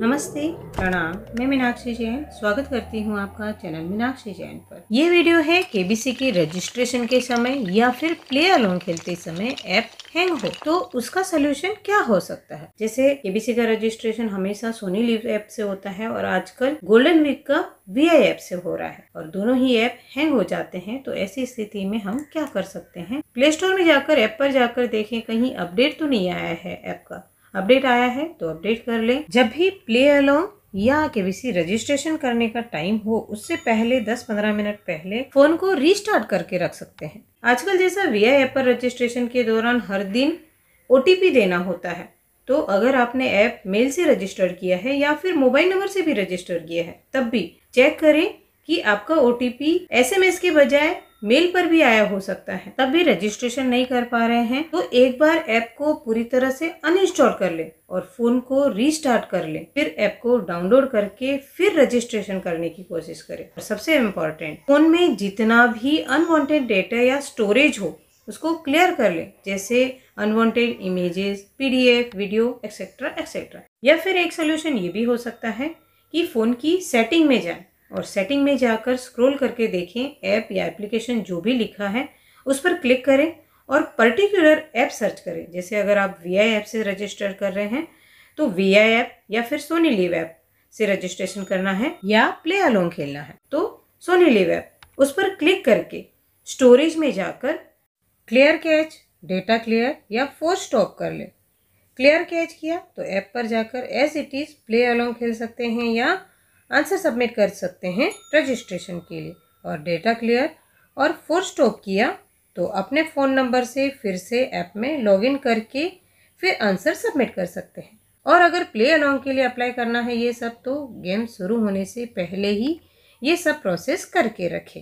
नमस्ते प्रणाम मैं मीनाक्षी जैन स्वागत करती हूँ आपका चैनल मीनाक्षी जैन पर यह वीडियो है केबीसी की रजिस्ट्रेशन के समय या फिर प्ले अलोन खेलते समय ऐप हैंग हो तो उसका सलूशन क्या हो सकता है जैसे केबीसी का रजिस्ट्रेशन हमेशा सोनी लिव ऐप से होता है और आजकल गोल्डन वीक का वी ऐप से हो रहा है और दोनों ही ऐप हैंग हो जाते हैं तो ऐसी स्थिति में हम क्या कर सकते हैं प्ले स्टोर में जाकर ऐप पर जाकर देखें कहीं अपडेट तो नहीं आया है ऐप का अपडेट आया है तो अपडेट कर लें जब भी प्ले अलोंग या किसी रजिस्ट्रेशन करने का टाइम हो उससे पहले 10-15 मिनट पहले फोन को रीस्टार्ट करके रख सकते हैं आजकल जैसा वी आई ऐप पर रजिस्ट्रेशन के दौरान हर दिन ओ देना होता है तो अगर आपने ऐप मेल से रजिस्टर किया है या फिर मोबाइल नंबर से भी रजिस्टर किया है तब भी चेक करें कि आपका ओ टी एस के बजाय मेल पर भी आया हो सकता है तब भी रजिस्ट्रेशन नहीं कर पा रहे हैं तो एक बार ऐप को पूरी तरह से अनइंस्टॉल कर ले और फोन को रीस्टार्ट कर ले फिर ऐप को डाउनलोड करके फिर रजिस्ट्रेशन करने की कोशिश करे और सबसे इम्पोर्टेंट फोन में जितना भी अनवांटेड डेटा या स्टोरेज हो उसको क्लियर कर ले जैसे unwanted images PDF video etcetera etcetera या फिर एक सोल्यूशन ये भी हो सकता है कि फ़ोन की सेटिंग में जाए और सेटिंग में जाकर स्क्रॉल करके देखें ऐप या एप्लीकेशन जो भी लिखा है उस पर क्लिक करें और पर्टिकुलर ऐप सर्च करें जैसे अगर आप वी ऐप से रजिस्टर कर रहे हैं तो वी ऐप या फिर सोनी लिव ऐप से रजिस्ट्रेशन करना है या प्ले अलोंग खेलना है तो सोनी लिव ऐप उस पर क्लिक करके स्टोरेज में जाकर क्लियर कैच डेटा क्लियर या फोर स्टॉप कर लें क्लियर कैच किया तो ऐप पर जाकर as it is play along खेल सकते हैं या आंसर सबमिट कर सकते हैं रजिस्ट्रेशन के लिए और डेटा क्लियर और फोर स्टॉप किया तो अपने फ़ोन नंबर से फिर से ऐप में लॉगिन करके फिर आंसर सबमिट कर सकते हैं और अगर प्ले अलॉन्ग के लिए अप्लाई करना है ये सब तो गेम शुरू होने से पहले ही ये सब प्रोसेस करके रखें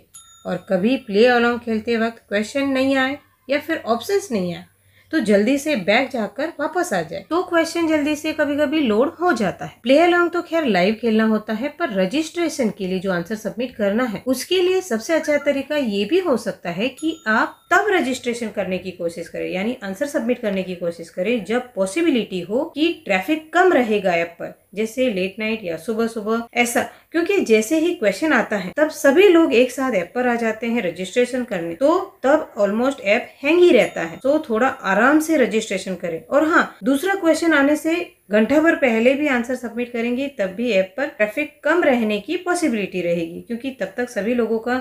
और कभी प्ले अलॉन्ग खेलते वक्त क्वेश्चन नहीं आए या फिर ऑप्शंस नहीं आए तो जल्दी से बैग जाकर वापस आ जाए तो क्वेश्चन जल्दी से कभी कभी लोड हो जाता है प्लेयर लॉन्ग तो खैर लाइव खेलना होता है पर रजिस्ट्रेशन के लिए जो आंसर सबमिट करना है उसके लिए सबसे अच्छा तरीका ये भी हो सकता है कि आप तब रजिस्ट्रेशन करने की कोशिश करें यानी आंसर सबमिट करने की कोशिश करें जब पॉसिबिलिटी हो कि ट्रैफिक कम रहेगा ऐप पर जैसे लेट नाइट या सुबह सुबह ऐसा क्योंकि जैसे ही क्वेश्चन आता है तब सभी लोग एक साथ ऐप पर आ जाते हैं रजिस्ट्रेशन करने तो तब ऑलमोस्ट ऐप हैंग ही रहता है तो थोड़ा आराम से रजिस्ट्रेशन करें और हाँ दूसरा क्वेश्चन आने से घंटा भर पहले भी आंसर सबमिट करेंगे तब भी ऐप पर ट्रैफिक कम रहने की पॉसिबिलिटी रहेगी क्योंकि तब तक सभी लोगों का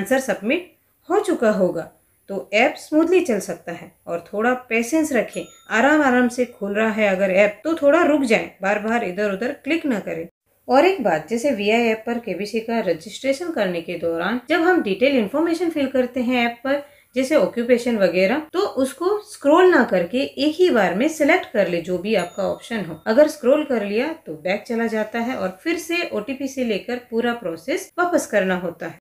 आंसर सबमिट हो चुका होगा तो ऐप स्मूथली चल सकता है और थोड़ा पेशेंस रखें आराम आराम से खुल रहा है अगर ऐप तो थोड़ा रुक जाए बार बार इधर उधर क्लिक ना करें और एक बात जैसे वी आई ऐप पर केबीसी का रजिस्ट्रेशन करने के दौरान जब हम डिटेल इन्फॉर्मेशन फिल करते हैं ऐप पर जैसे ऑक्यूपेशन वगैरह तो उसको स्क्रॉल ना करके एक ही बार में सिलेक्ट कर ले जो भी आपका ऑप्शन हो अगर स्क्रॉल कर लिया तो बैक चला जाता है और फिर से ओटीपी से लेकर पूरा प्रोसेस वापस करना होता है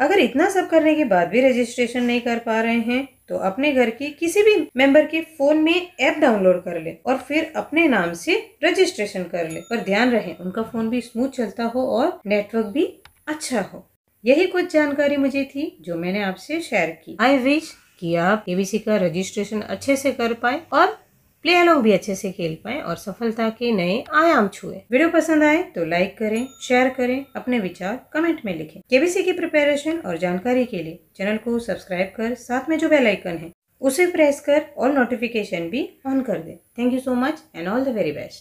अगर इतना सब करने के बाद भी रजिस्ट्रेशन नहीं कर पा रहे हैं तो अपने घर की किसी भी मेंबर के फोन में ऐप डाउनलोड कर ले और फिर अपने नाम से रजिस्ट्रेशन कर ले पर ध्यान रहे उनका फोन भी स्मूथ चलता हो और नेटवर्क भी अच्छा हो यही कुछ जानकारी मुझे थी जो मैंने आपसे शेयर की आई विश कि आप एबीसी का रजिस्ट्रेशन अच्छे से कर पाए और प्ले अलोंग भी अच्छे से खेल पाए और सफलता के नए आयाम छुए वीडियो पसंद आए तो लाइक करें शेयर करें अपने विचार कमेंट में लिखें केबीसी की प्रिपेरेशन और जानकारी के लिए चैनल को सब्सक्राइब कर साथ में जो बेल आइकन है उसे प्रेस कर और नोटिफिकेशन भी ऑन कर दें thank you so much and all the very best